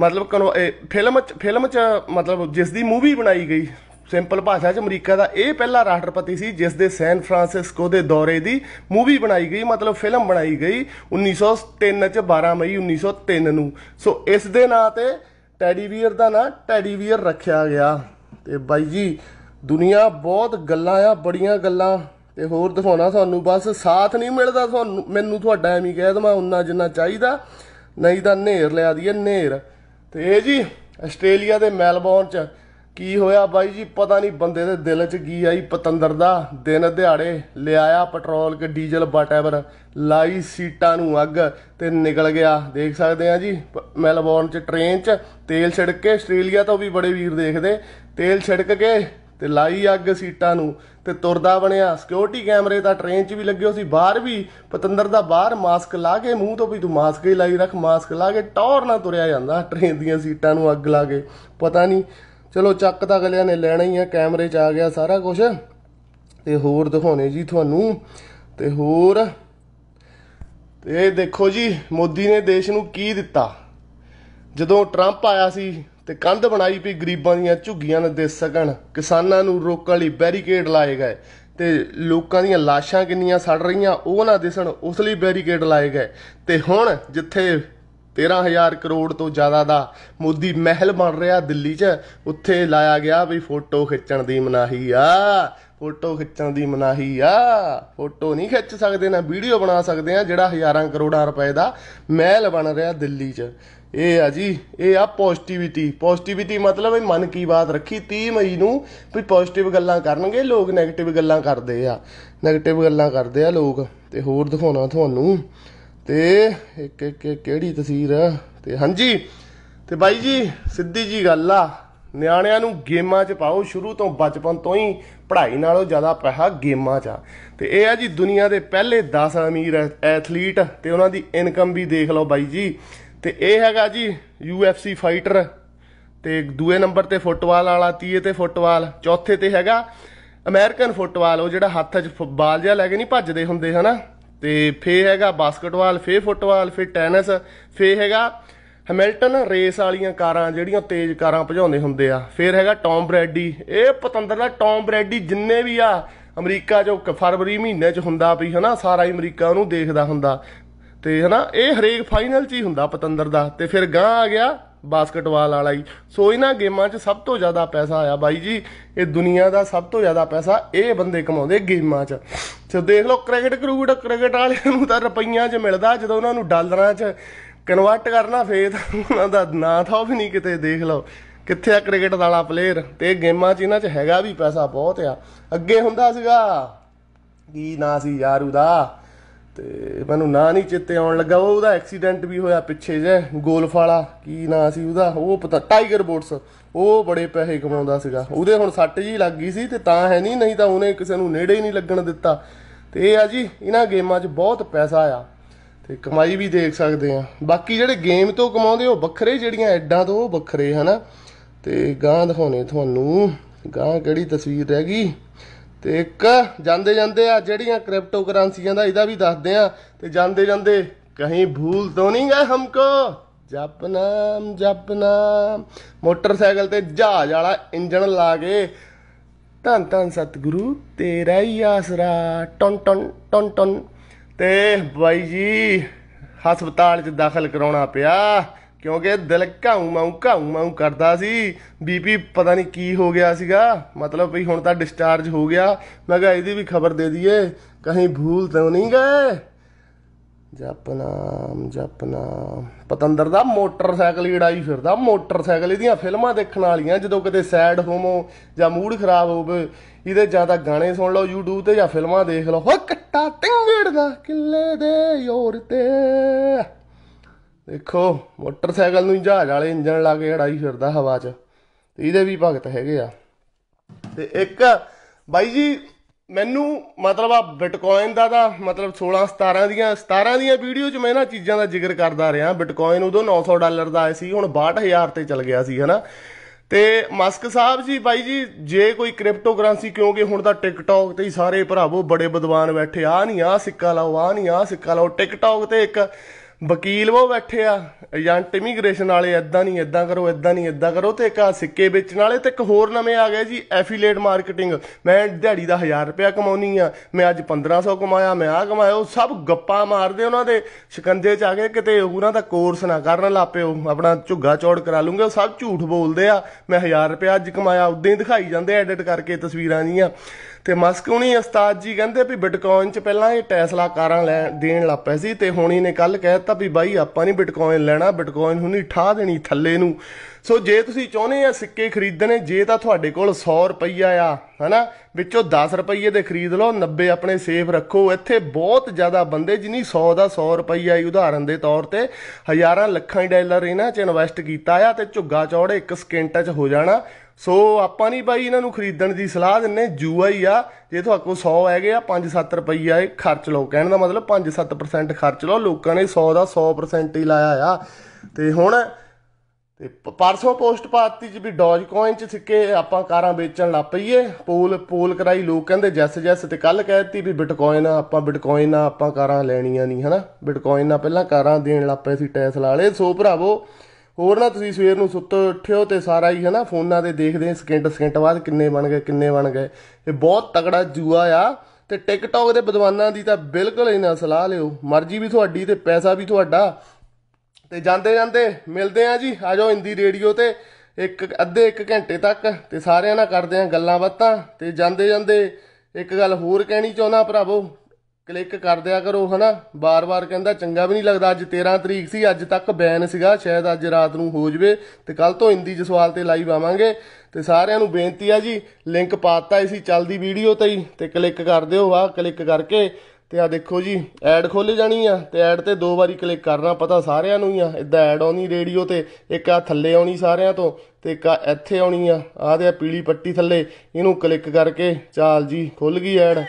ਮਤਲਬ ਫਿਲਮ ਫਿਲਮ 'ਚ ਮਤਲਬ ਜਿਸ ਦੀ ਮੂਵੀ ਬਣਾਈ ਗਈ ਸਿੰਪਲ ਭਾਸ਼ਾ 'ਚ ਅਮਰੀਕਾ ਦਾ ਇਹ ਪਹਿਲਾ ਰਾਸ਼ਟਰਪਤੀ ਸੀ ਜਿਸ ਦੇ ਸੈਨ ਫਰਾਂਸਿਸਕੋ ਦੇ ਦੌਰੇ ਦੀ ਮੂਵੀ ਬਣਾਈ ਗਈ ਮਤਲਬ ਫਿਲਮ ਬਣਾਈ ਗਈ 1903 'ਚ 12 ਮਈ 1903 ਨੂੰ ਸੋ ਇਸ ਦੇ ਨਾਂ ਤੇ ਟੈਡੀ ਵੀਅਰ ਦਾ ਨਾਂ ਟੈਡੀ ਵੀਅਰ ਰੱਖਿਆ ਗਿਆ ਤੇ ਬਾਈ ਜੀ ਦੁਨੀਆ ਬਹੁਤ ਗੱਲਾਂ ਆ ਬੜੀਆਂ ਗੱਲਾਂ ਤੇ ਹੋਰ ਦਿਖਾਉਣਾ ਤੁਹਾਨੂੰ ਬਸ ਸਾਥ ਨਹੀਂ ਮਿਲਦਾ ਤੁਹਾਨੂੰ ਮੈਨੂੰ ਤੁਹਾਡਾ ਐਵੇਂ ਕਹਿ ਦਵਾਂ ਉਨਾ ਜਿੰਨਾ ਚਾਹੀਦਾ ਨਹੀਂ ਤਾਂ ਨੇਰ ਲਿਆ ਦੀਏ ਨੇਰ ਤੇ ਇਹ ਜੀ ਆਸਟ੍ਰੇਲੀਆ ਦੇ ਮੈਲਬੌਰਨ ਚ ਕੀ ਹੋਇਆ ਬਾਈ ਜੀ ਪਤਾ ਨਹੀਂ ਬੰਦੇ ਦੇ ਦਿਲ 'ਚ ਕੀ ਆਈ ਪਤੰਦਰ ਦਾ ਦਿਨ ਦਿਹਾੜੇ ਲਿਆਇਆ ਪੈਟਰੋਲ ਕਿ ਡੀਜ਼ਲ ਵਾਟਐਵਰ ਲਾਈ ਸੀਟਾਂ ਨੂੰ ਅੱਗ ਤੇ ਨਿਕਲ ਗਿਆ ਦੇਖ ਸਕਦੇ ਆ ਜੀ ਮੈਲਬੌਰਨ 'ਚ ਟ੍ਰੇਨ 'ਚ ਤੇਲ ਛਿੜਕ ਕੇ ਆਸਟ੍ਰੇਲੀਆ ਤੋਂ ਵੀ ਬੜੇ ਵੀਰ ਦੇਖਦੇ ਤੇਲ ਛਿੜਕ ਕੇ ਤੇ ਲਾਈ ਅੱਗ ਸੀਟਾਂ ਨੂੰ ਤੇ ਤੁਰਦਾ ਬਣਿਆ ਸਿਕਿਉਰਿਟੀ ਕੈਮਰੇ ਤਾਂ ਟ੍ਰੇਨ 'ਚ ਵੀ ਲੱਗਿਓ ਸੀ ਬਾਹਰ ਵੀ ਪਤੰਦਰ ਦਾ ਬਾਹਰ ਮਾਸਕ ਲਾ ਕੇ ਮੂੰਹ ਤੋਂ ਵੀ ਤੂੰ ਮਾਸਕ ਹੀ ਲਾਈ ਰੱਖ ਮਾਸਕ ਲਾ ਕੇ ਟੌਰ ਨਾ ਤੁਰਿਆ ਜਾਂਦਾ ਟ੍ਰੇਨ ਦੀਆਂ ਸੀਟਾਂ ਨੂੰ ਅੱਗ ਲਾ ਕੇ ਪਤਾ ਨਹੀਂ ਚਲੋ ਚੱਕ ਤਾਂ ਅਗਲਿਆਂ ਨੇ ਲੈਣਾ ਹੀ ਆ ਕੈਮਰੇ 'ਚ ਆ ਗਿਆ ਸਾਰਾ ਕੁਝ ਤੇ ਹੋਰ ਦਿਖਾਉਣੇ ਜੀ ਤੁਹਾਨੂੰ ਤੇ ਹੋਰ ਤੇ ਇਹ ਦੇਖੋ ਜੀ ਮੋਦੀ ਨੇ ਦੇਸ਼ ਨੂੰ ਕੀ ਦਿੱਤਾ ਜਦੋਂ ਟਰੰਪ ਆਇਆ ਸੀ ਤੇ ਕੰਧ ਬਣਾਈ ਵੀ ਗਰੀਬਾਂ ਦੀਆਂ ਝੁੱਗੀਆਂ ਨਾ ਦਿਸ ਸਕਣ ਕਿਸਾਨਾਂ ਨੂੰ ਰੋਕਣ ਲਈ ਬੈਰੀਕੇਡ ਲਾਏ ਗਏ ਤੇ ਲੋਕਾਂ ਦੀਆਂ ਲਾਸ਼ਾਂ ਕਿੰਨੀਆਂ ਸੜ ਰਹੀਆਂ ਉਹ ਨਾ ਦਿਸਣ ਉਸ ਲਈ ਬੈਰੀਕੇਡ ਲਾਏ ਗਏ ਤੇ ਹੁਣ ਜਿੱਥੇ 13000 ਕਰੋੜ ਤੋਂ ਜ਼ਿਆਦਾ ਦਾ ਮੋਦੀ ਮਹਿਲ ਬਣ ਰਿਹਾ ਦਿੱਲੀ 'ਚ ਉੱਥੇ ਲਾਇਆ ਗਿਆ ਵੀ ਫੋਟੋ ਖਿੱਚਣ ਦੀ ਮਨਾਹੀ ਆ ਫੋਟੋ ਖਿੱਚਣ ਦੀ ਮਨਾਹੀ ਆ ਫੋਟੋ ਨਹੀਂ ਖਿੱਚ ਸਕਦੇ ਨਾ ਵੀਡੀਓ ਬਣਾ ਸਕਦੇ ਆ ਜਿਹੜਾ ਹਜ਼ਾਰਾਂ ਕਰੋੜਾਂ ਰੁਪਏ ਦਾ ਮਹਿਲ ਬਣ ਰਿਹਾ ਦਿੱਲੀ 'ਚ ਇਹ ਆ ਜੀ ਇਹ ਆ ਪੋਜ਼ਿਟਿਵਿਟੀ ਪੋਜ਼ਿਟਿਵਿਟੀ ਮਤਲਬ ਇਹ ਮਨ ਕੀ ਬਾਤ ਰੱਖੀ 30 ਮਈ ਨੂੰ ਵੀ ਪੋਜ਼ਿਟਿਵ ਗੱਲਾਂ ਕਰਨਗੇ ਲੋਕ 네ਗੇਟਿਵ ਗੱਲਾਂ ਕਰਦੇ ਆ 네ਗੇਟਿਵ ਗੱਲਾਂ ਕਰਦੇ ਆ ਲੋਕ ਤੇ ਹੋਰ ਦਿਖਾਉਣਾ ਤੁਹਾਨੂੰ ਤੇ ਇੱਕ ਇੱਕ ਕਿਹੜੀ ਤਸਵੀਰ ਹੈ ਤੇ ਹਾਂਜੀ ਤੇ ਬਾਈ ਜੀ ਸਿੱਧੀ ਜੀ ਗੱਲ ਆ ਨਿਆਣਿਆਂ ਨੂੰ ਗੇਮਾਂ 'ਚ ਪਾਓ ਸ਼ੁਰੂ ਤੋਂ ਬਚਪਨ ਤੋਂ ਹੀ ਪੜ੍ਹਾਈ ਨਾਲੋਂ ਜ਼ਿਆਦਾ ਪੈਸਾ ਗੇਮਾਂ 'ਚ ਆ ਤੇ ਇਹ ਆ ਜੀ ਦੁਨੀਆ ਦੇ ਪਹਿਲੇ 10 ਅਮੀਰ ਐਥਲੀਟ ਤੇ ਉਹਨਾਂ ਦੀ ਇਨਕਮ ਵੀ ਦੇਖ ਲਓ ਬਾਈ ਜੀ ਤੇ ਇਹ ਹੈਗਾ ਜੀ UFC ਫਾਈਟਰ ਤੇ ਦੂਏ ਨੰਬਰ ਤੇ ਫੁੱਟਬਾਲ ਵਾਲਾ ਤੀਏ ਤੇ ਫੁੱਟਬਾਲ ਚੌਥੇ ਤੇ ਹੈਗਾ ਅਮਰੀਕਨ ਫੁੱਟਬਾਲ ਉਹ ਜਿਹੜਾ ਹੱਥ 'ਚ ਬਾਲ ਜਿਹਾ ਲੈ ਕੇ ਨਹੀਂ ਭੱਜਦੇ ਹੁੰਦੇ ਹਨਾ ਤੇ ਫੇ ਹੈਗਾ ਬਾਸਕਟਬਾਲ ਫੇ ਫੁੱਟਬਾਲ ਫੇ ਟੈਨਿਸ ਫੇ ਹੈਗਾ ਹੈਮਿਲਟਨ ਰੇਸ ਵਾਲੀਆਂ ਕਾਰਾਂ ਜਿਹੜੀਆਂ ਤੇਜ਼ ਕਾਰਾਂ ਭਜਾਉਂਦੇ ਹੁੰਦੇ ਆ ਫੇਰ ਹੈਗਾ ਟੌਮ ਬ੍ਰੈਡੀ ਇਹ ਪਤੰਦਰ ਦਾ ਟੌਮ ਬ੍ਰੈਡੀ ਜਿੰਨੇ ਵੀ ਆ ਅਮਰੀਕਾ ਜੋ ਫਰਵਰੀ ਮਹੀਨੇ ਚ ਹੁੰਦਾ ਵੀ ਹਨਾ ਸਾਰਾ ਹੀ ਅਮਰੀਕਾ ਉਹਨੂੰ ਦੇਖਦਾ ਹੁੰਦਾ ਤੇ ਹਨਾ ਇਹ ਹਰੇਕ ਫਾਈਨਲ ਚ ਹੀ ਹੁੰਦਾ ਪਤੰਦਰ ਦਾ ਤੇ ਫਿਰ ਗਾਂ ਆ ਗਿਆ ਬਾਸਕਟਬਾਲ ਵਾਲਾ ਹੀ ਸੋ ਇਹਨਾਂ ਗੇਮਾਂ 'ਚ ਸਭ ਤੋਂ ਜ਼ਿਆਦਾ ਪੈਸਾ ਆਇਆ ਬਾਈ ਜੀ ਇਹ ਦੁਨੀਆ ਦਾ ਸਭ ਤੋਂ ਜ਼ਿਆਦਾ ਪੈਸਾ ਇਹ ਬੰਦੇ ਕਮਾਉਂਦੇ ਗੇਮਾਂ 'ਚ ਸੋ ਦੇਖ ਲਓ ਕ੍ਰਿਕਟ ਕਰੂਟ ਕ੍ਰਿਕਟ ਵਾਲਿਆਂ ਨੂੰ ਤਾਂ ਰੁਪਈਆਂ 'ਚ ਮਿਲਦਾ ਜਦੋਂ ਉਹਨਾਂ ਨੂੰ ਡਾਲਰਾਂ 'ਚ ਕਨਵਰਟ ਕਰਨਾ ਫੇਰ ਉਹਨਾਂ ਦਾ ਨਾਂ ਥਾ ਵੀ ਨਹੀਂ ਕਿਤੇ ਦੇਖ ਲਓ ਕਿੱਥੇ ਆ ਕ੍ਰਿਕਟ ਵਾਲਾ ਪਲੇਅਰ ਤੇ ਗੇਮਾਂ 'ਚ ਇਹਨਾਂ 'ਚ ਹੈਗਾ ਵੀ ਪੈਸਾ ਬਹੁਤ ਆ ਅੱਗੇ ਹੁੰਦਾ ਸੀਗਾ ਕੀ ਨਾਂ ਸੀ ਯਾਰ ਉਹਦਾ ਤੇ ਮੈਨੂੰ ਨਾਂ ਨਹੀਂ ਚਿੱਤੇ ਆਉਣ ਲੱਗਾ ਉਹ ਉਹਦਾ ਐਕਸੀਡੈਂਟ ਵੀ ਹੋਇਆ ਪਿੱਛੇ ਜੇ ਗੋਲਫ ਵਾਲਾ ਕੀ ਨਾਂ ਸੀ ਉਹਦਾ ਉਹ ਪਤਾ ਟਾਈਗਰ ਬੋਟਸ ਉਹ ਬੜੇ ਪੈਸੇ ਕਮਾਉਂਦਾ ਸੀਗਾ ਉਹਦੇ ਹੁਣ ਸੱਟ ਜੀ ਲੱਗ ਗਈ ਸੀ ਤੇ ਤਾਂ ਹੈ ਨਹੀਂ ਨਹੀਂ ਤਾਂ ਉਹਨੇ ਕਿਸੇ ਨੂੰ ਨੇੜੇ ਹੀ ਨਹੀਂ ਲੱਗਣ ਦਿੱਤਾ ਤੇ ਇਹ ਆ ਜੀ ਇਹਨਾਂ ਗੇਮਾਂ 'ਚ ਬਹੁਤ ਪੈਸਾ ਆ ਤੇ ਕਮਾਈ ਵੀ ਦੇਖ ਸਕਦੇ ਆ ਬਾਕੀ ਜਿਹੜੇ ਗੇਮ ਤੋਂ ਕਮਾਉਂਦੇ ਉਹ ਵੱਖਰੇ ਜਿਹੜੀਆਂ ਐਡਾਂ ਤੋਂ ਉਹ ਵੱਖਰੇ ਹਨਾ ਤੇ ਗਾਂ ਦਿਖਾਉਣੇ ਤੁਹਾਨੂੰ ਗਾਂ ਕਿਹੜੀ ਤਸਵੀਰ ਰਹਿ ਗਈ ਤੇ ਇੱਕ ਜਾਂਦੇ ਜਾਂਦੇ ਆ ਜਿਹੜੀਆਂ ਕ੍ਰਿਪਟੋ ਕਰੰਸੀਆਂ ਦਾ ਇਹਦਾ ਵੀ ਦੱਸਦੇ ਆ ਤੇ ਜਾਂਦੇ ਜਾਂਦੇ ਕਹੀਂ ਭੂਲ ਤੋਂ ਨਹੀਂ ਗਏ ਹਮਕੋ ਜਪ ਨਾਮ ਜਪ ਨਾਮ ਮੋਟਰਸਾਈਕਲ ਤੇ ਜਹਾਜ਼ ਵਾਲਾ ਇੰਜਣ ਲਾ ਕੇ ਧੰਨ ਧੰਨ ਸਤਿਗੁਰੂ ਤੇਰਾ ਹੀ ਆਸਰਾ ਟੰ ਟੰ ਟੰ ਟੰ ਤੇ ਬਾਈ ਜੀ ਹਸਪਤਾਲ 'ਚ ਦਾਖਲ ਕਰਾਉਣਾ ਪਿਆ ਕਿਉਂਕਿ ਦਿਲ ਘਾਉ ਮਾਉ ਘਾਉ ਮਾਉ ਕਰਦਾ ਸੀ ਬੀਪੀ ਪਤਾ ਨਹੀਂ ਕੀ ਹੋ ਗਿਆ ਸੀਗਾ ਮਤਲਬ ਵੀ ਹੁਣ ਤਾਂ ਡਿਸਚਾਰਜ ਹੋ ਗਿਆ ਮੈਂ ਕਿਹਾ ਇਹਦੀ ਵੀ ਖਬਰ ਦੇ ਦਈਏ ਕਹੀਂ ਭੂਲ ਤਾਂ ਨਹੀਂ ਗਏ ਜਪਨਾਮ ਜਪਨਾ ਪਤੰਦਰ ਦਾ ਮੋਟਰਸਾਈਕਲ ਹੀ ਫਿਰਦਾ ਮੋਟਰਸਾਈਕਲ ਇਹਦੀਆਂ ਫਿਲਮਾਂ ਦੇਖਣ ਵਾਲੀਆਂ ਜਦੋਂ ਕਿਤੇ ਸੈਡ ਹੋਵੋ ਜਾਂ ਮੂਡ ਖਰਾਬ ਹੋਵੇ ਇਹਦੇ ਜ਼ਿਆਦਾ ਗਾਣੇ ਸੁਣ ਲਓ YouTube ਤੇ ਜਾਂ ਫਿਲਮਾਂ ਦੇਖ ਲਓ ਹੋ ਕੱਟਾ ਟਿੰਗੜ ਦਾ ਕਿੱਲੇ ਦੇ ਯੋਰ ਤੇ ਦੇਖੋ ਮੋਟਰਸਾਈਕਲ ਨੂੰ ਜਹਾਜ਼ ਵਾਲੇ ਇੰਜਣ ਲਾ ਕੇ ਅੜਾਈ ਫਿਰਦਾ ਹਵਾ 'ਚ ਤੇ ਇਹਦੇ ਵੀ ਭਗਤ ਹੈਗੇ ਆ ਤੇ ਇੱਕ ਬਾਈ ਜੀ ਮੈਨੂੰ ਮਤਲਬ ਆ ਬਿਟਕੋਇਨ ਦਾ ਦਾ ਮਤਲਬ 16 17 ਦੀਆਂ 17 ਦੀਆਂ ਵੀਡੀਓ 'ਚ ਮੈਂ ਨਾ ਚੀਜ਼ਾਂ ਦਾ ਜ਼ਿਕਰ ਕਰਦਾ ਰਿਹਾ ਬਿਟਕੋਇਨ ਉਦੋਂ 900 ਡਾਲਰ ਦਾ ਆਇਆ ਸੀ ਹੁਣ 62000 ਤੇ ਚਲ ਗਿਆ ਸੀ ਹਨਾ ਤੇ ਮਸਕ ਸਾਹਿਬ ਜੀ ਬਾਈ ਜੀ ਜੇ ਕੋਈ ਕ੍ਰਿਪਟੋ ਕਰੰਸੀ ਕਿਉਂਕਿ ਹੁਣ ਤਾਂ ਟਿਕਟੌਕ ਤੇ ਹੀ ਸਾਰੇ ਭਰਾਵੋ ਬੜੇ ਵਿਦਵਾਨ ਬੈਠੇ ਆ ਨਹੀਂ ਆ ਸਿੱਕਾ ਲਾਓ ਆ ਨਹੀਂ ਆ ਸਿੱਕਾ ਲਾਓ ਟਿਕਟੌਕ ਤੇ ਇੱਕ ਵਕੀਲ ਉਹ ਬੈਠੇ ਆ ਏਜੰਟ ਇਮੀਗ੍ਰੇਸ਼ਨ ਵਾਲੇ ਐਦਾਂ ਨਹੀਂ ਐਦਾਂ ਕਰੋ ਐਦਾਂ ਨਹੀਂ ਐਦਾਂ ਕਰੋ ਤੇ ਇੱਕ ਆ ਸਿੱਕੇ ਵੇਚਣ ਵਾਲੇ ਤੇ ਇੱਕ ਹੋਰ ਨਵੇਂ ਆ ਗਏ ਜੀ ਐਫੀਲੀਏਟ ਮਾਰਕੀਟਿੰਗ ਮੈਂ ਦਿਹਾੜੀ ਦਾ 1000 ਰੁਪਿਆ ਕਮਾਉਣੀ ਆ ਮੈਂ ਅੱਜ 1500 ਕਮਾਇਆ ਮੈਂ ਆ ਕਮਾਇਆ ਉਹ ਸਭ ਗੱਪਾਂ ਮਾਰਦੇ ਉਹਨਾਂ ਦੇ ਸ਼ਿਕੰਜੇ 'ਚ ਆ ਗਏ ਕਿਤੇ ਉਹਨਾਂ ਦਾ ਕੋਰਸ ਨਾ ਕਰਨ ਲਾਪਿਓ ਆਪਣਾ ਝੁੱਗਾ ਚੌੜ ਕਰਾ ਲੂੰਗੇ ਉਹ ਸਭ ਝੂਠ ਬੋਲਦੇ ਆ ਮੈਂ 1000 ਰੁਪਿਆ ਅੱਜ ਕਮਾਇਆ ਉਦਾਂ ਹੀ ਦਿਖਾਈ ਜਾਂਦੇ ਐਡਿਟ ਕਰਕੇ ਤਸਵੀਰਾਂ ਜੀਆਂ ਤੇ ਹੁਣੀ ਉਸਤਾਦ ਜੀ ਕਹਿੰਦੇ ਵੀ ਬਿਟਕੋਇਨ 'ਚ ਪਹਿਲਾਂ ਇਹ ਟੈਸਲਾ ਕਾਰਾਂ ਲੈ ਦੇਣ ਲੱਪੇ ਸੀ ਤੇ ਹੁਣੀ ਨੇ ਕੱਲ ਕਹਿਤਾ ਵੀ ਬਾਈ ਆਪਾਂ ਨਹੀਂ ਬਿਟਕੋਇਨ ਲੈਣਾ ਬਿਟਕੋਇਨ ਹੁਣੀ ਠਾ ਦੇਣੀ ਥੱਲੇ ਨੂੰ ਸੋ ਜੇ ਤੁਸੀਂ ਚਾਹੁੰਦੇ ਆ ਸਿੱਕੇ ਖਰੀਦਣੇ ਜੇ ਤਾਂ ਤੁਹਾਡੇ ਕੋਲ 100 ਰੁਪਈਆ ਆ ਹਨਾ ਵਿੱਚੋਂ 10 ਰੁਪਈਏ ਦੇ ਖਰੀਦ ਲਓ 90 ਆਪਣੇ ਸੇਫ ਰੱਖੋ ਇੱਥੇ ਬਹੁਤ ਜ਼ਿਆਦਾ ਬੰਦੇ ਜਿਨੀ 100 ਦਾ 100 ਰੁਪਈਆ ਹੀ ਉਦਾਹਰਨ ਦੇ ਤੌਰ ਤੇ ਹਜ਼ਾਰਾਂ ਲੱਖਾਂ ਡਾਲਰ ਇਹਨਾਂ 'ਚ ਇਨਵੈਸਟ ਕੀਤਾ ਆ ਤੇ ਝੁੱਗਾ ਚੌੜੇ ਇੱਕ ਸਕਿੰਟ 'ਚ ਹੋ ਜਾਣਾ ਸੋ ਆਪਾਂ ਨਹੀਂ ਬਾਈ ਇਹਨਾਂ ਨੂੰ ਖਰੀਦਣ ਦੀ ਸਲਾਹ ਦਿੰਨੇ ਜੂਆ ਹੀ ਆ ਜੇ ਤੁਹਾਡੇ ਕੋਲ 100 ਹੈਗੇ ਆ 5-7 ਰੁਪਈਆ ਇਹ ਖਰਚ ਲਓ ਕਹਿਣ ਦਾ ਮਤਲਬ 5-7% ਖਰਚ ਲਓ ਲੋਕਾਂ ਨੇ 100 ਦਾ 100% ਹੀ ਲਾਇਆ ਆ ਤੇ ਹੁਣ ਤੇ ਪਰਸੋਂ ਪੋਸਟ ਪਾਤੀ ਚ ਵੀ ਡੌਜ ਕੋਇਨ ਚ ਸਿੱਕੇ ਆਪਾਂ ਕਾਰਾਂ ਵੇਚਣ ਲੱਗ ਪਈਏ ਪੋਲ ਪੋਲ ਕਰਾਈ ਲੋਕ ਕਹਿੰਦੇ ਜੈਸ ਜੈਸ ਤੇ ਕੱਲ ਕਹਿਤੀ ਵੀ ਬਿਟਕੋਇਨ ਆਪਾਂ ਬਿਟਕੋਇਨ ਆਪਾਂ ਕਾਰਾਂ ਲੈਣੀਆਂ ਨਹੀਂ ਹਨਾ ਬਿਟਕੋਇਨ ਨਾਲ ਪਹਿਲਾਂ ਕਾਰਾਂ ਦੇਣ ਲੱਗ ਪਏ ਸੀ ਟੈਸਲਾ ਵਾਲੇ ਸੋ ਭਰਾਵੋ ਹੋਰ ਨਾ ਤੁਸੀਂ ਸਵੇਰ ਨੂੰ ਸੁੱਤੇ ਉੱਠਿਓ ਤੇ ਸਾਰਾ ਹੀ ਹਨਾ ਫੋਨਾਂ ਦੇ ਦੇਖਦੇ ਸਕਿੰਟ ਸਕਿੰਟ ਬਾਅਦ ਕਿੰਨੇ ਬਣ ਗਏ ਕਿੰਨੇ ਬਣ ਗਏ ਇਹ ਬਹੁਤ ਤਕੜਾ ਜੂਆ ਆ ਤੇ ਟਿਕਟੌਕ ਦੇ ਵਿਦਵਾਨਾਂ ਦੀ ਤਾਂ ਬਿਲਕੁਲ ਹੀ ਨਾ ਸਲਾਹ ਲਿਓ ਮਰਜ਼ੀ ਵੀ ਤੁਹਾਡੀ ਤੇ ਪੈਸਾ ਵੀ ਤੁਹਾਡਾ ਤੇ ਜਾਂਦੇ ਜਾਂਦੇ ਮਿਲਦੇ ਆ ਜੀ ਆਜੋ ਹਿੰਦੀ ਰੇਡੀਓ ਤੇ ਇੱਕ ਅੱਧੇ ਇੱਕ ਘੰਟੇ ਤੱਕ ਤੇ ਸਾਰਿਆਂ ਨਾਲ ਕਰਦੇ ਆ ਗੱਲਾਂ ਬਾਤਾਂ ਤੇ ਜਾਂਦੇ ਜਾਂਦੇ ਇੱਕ ਗੱਲ ਹੋਰ ਕਹਿਣੀ ਚਾਹੁੰਦਾ ਭਰਾਵੋ ਕਲਿੱਕ ਕਰ ਦਿਆ ਕਰੋ ਹਨਾ ਬਾਰ-ਬਾਰ ਕਹਿੰਦਾ ਚੰਗਾ ਵੀ ਨਹੀਂ ਲੱਗਦਾ ਅੱਜ 13 ਤਰੀਕ ਸੀ ਅੱਜ ਤੱਕ ਬੈਨ ਸੀਗਾ ਸ਼ਾਇਦ ਅੱਜ ਰਾਤ ਨੂੰ ਹੋ ਜਵੇ ਤੇ ਕੱਲ ਤੋਂ ਹਿੰਦੀ ਚ ਸਵਾਲ ਤੇ ਲਾਈਵ ਆਵਾਂਗੇ ਤੇ ਸਾਰਿਆਂ ਨੂੰ ਬੇਨਤੀ ਆ ਜੀ ਲਿੰਕ ਪਾਤਾ ਸੀ ਚੱਲਦੀ ਵੀਡੀਓ ਤੇ ਹੀ ਤੇ ਕਲਿੱਕ ਕਰ ਦਿਓ ਆ ਕਲਿੱਕ ਕਰਕੇ ਤੇ ਆ ਦੇਖੋ ਜੀ ਐਡ ਖੋਲੇ ਜਾਣੀ ਆ ਤੇ ਐਡ ਤੇ ਦੋ ਵਾਰੀ ਕਲਿੱਕ ਕਰਨਾ ਪਤਾ ਸਾਰਿਆਂ ਨੂੰ ਹੀ ਆ ਇਦਾਂ ਐਡ ਆਉਣੀ ਰੇਡੀਓ ਤੇ ਇੱਕ ਆ ਥੱਲੇ ਆਉਣੀ ਸਾਰਿਆਂ ਤੋਂ ਤੇ ਇੱਕ ਆ ਇੱਥੇ ਆਉਣੀ ਆ ਆ ਦੇ ਪੀਲੀ ਪੱਟੀ ਥੱਲੇ ਇਹਨੂੰ ਕਲਿੱਕ ਕਰਕੇ ਚਾਲ ਜੀ ਖੁੱਲ ਗਈ ਐਡ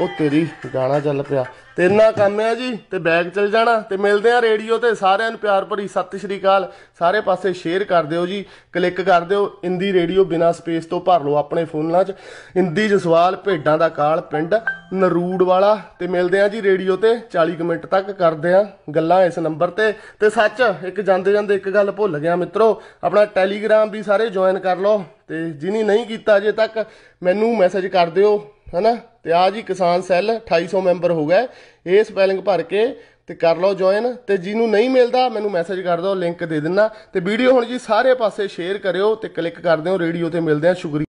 ਉਹ ਤੇਰੀ ਗਾਣਾ ਚੱਲ ਪਿਆ ਤੇ ਇੰਨਾ ਕੰਮ ਆ ਜੀ ਤੇ ਬੈਗ ਚਲ ਜਾਣਾ ਤੇ ਮਿਲਦੇ ਆ ਰੇਡੀਓ ਤੇ ਸਾਰਿਆਂ ਨੂੰ ਪਿਆਰ ਭਰੀ ਸਤਿ ਸ਼੍ਰੀ ਅਕਾਲ ਸਾਰੇ ਪਾਸੇ ਸ਼ੇਅਰ ਕਰ ਦਿਓ ਜੀ ਕਲਿੱਕ ਕਰ ਦਿਓ ਇੰਦੀ ਰੇਡੀਓ ਬਿਨਾ ਸਪੇਸ ਤੋਂ ਭਰ ਲਓ ਆਪਣੇ ਫੋਨਾਂ 'ਚ ਇੰਦੀ ਜਸਵਾਲ ਭੇਡਾਂ ਦਾ ਕਾਲ ਪਿੰਡ ਨਰੂੜ ਵਾਲਾ ਤੇ ਮਿਲਦੇ ਆ ਜੀ ਰੇਡੀਓ ਤੇ 40 ਮਿੰਟ ਤੱਕ ਕਰਦੇ ਆ ਗੱਲਾਂ ਇਸ ਨੰਬਰ ਤੇ ਤੇ ਸੱਚ ਇੱਕ ਜਾਂਦੇ ਜਾਂਦੇ ਇੱਕ ਗੱਲ ਭੁੱਲ ਗਿਆ ਮਿੱਤਰੋ ਆਪਣਾ ਟੈਲੀਗ੍ਰਾਮ ਵੀ ਸਾਰੇ ਜੁਆਇਨ ਕਰ ਲਓ ਤੇ ਜਿਨੀ ਨਹੀਂ ਕੀਤਾ ਅਜੇ ਤੱਕ ਮੈਨੂੰ ਮੈਸੇਜ ਕਰ ਦਿਓ ਹੈਨਾ ਤੇ ਆ ਜੀ ਕਿਸਾਨ ਸੈੱਲ 2800 ਮੈਂਬਰ ਹੋ ਗਿਆ ਇਹ ਸਪੈਲਿੰਗ ਭਰ ਕੇ ਤੇ ਕਰ ਲਓ ਜੁਆਇਨ ਤੇ ਜਿਹਨੂੰ ਨਹੀਂ ਮਿਲਦਾ ਮੈਨੂੰ ਮੈਸੇਜ ਕਰ ਦਿਓ ਲਿੰਕ ਦੇ ਦਿੰਨਾ ਤੇ ਵੀਡੀਓ ਹੁਣ ਜੀ ਸਾਰੇ ਪਾਸੇ ਸ਼ੇਅਰ ਕਰਿਓ ਤੇ ਕਲਿੱਕ ਕਰ ਦਿਓ ਰੇਡੀਓ ਤੇ ਮਿਲਦੇ ਆ ਸ਼ੁਕਰੀਆ